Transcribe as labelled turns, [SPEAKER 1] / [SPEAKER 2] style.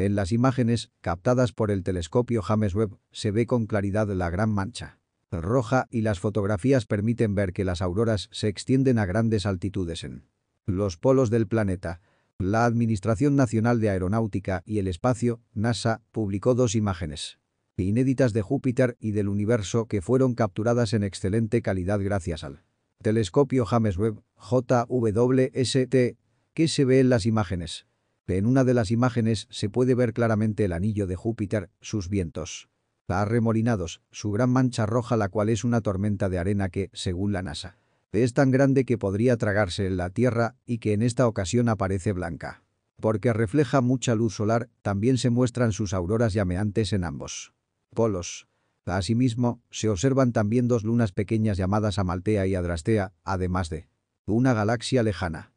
[SPEAKER 1] En las imágenes, captadas por el telescopio James Webb, se ve con claridad la gran mancha roja y las fotografías permiten ver que las auroras se extienden a grandes altitudes en los polos del planeta. La Administración Nacional de Aeronáutica y el Espacio, NASA, publicó dos imágenes inéditas de Júpiter y del universo que fueron capturadas en excelente calidad gracias al telescopio James Webb, JWST, que se ve en las imágenes. En una de las imágenes se puede ver claramente el anillo de Júpiter, sus vientos. Arremolinados, su gran mancha roja la cual es una tormenta de arena que, según la NASA, es tan grande que podría tragarse en la Tierra y que en esta ocasión aparece blanca. Porque refleja mucha luz solar, también se muestran sus auroras llameantes en ambos polos. Asimismo, se observan también dos lunas pequeñas llamadas Amaltea y Adrastea, además de una galaxia lejana.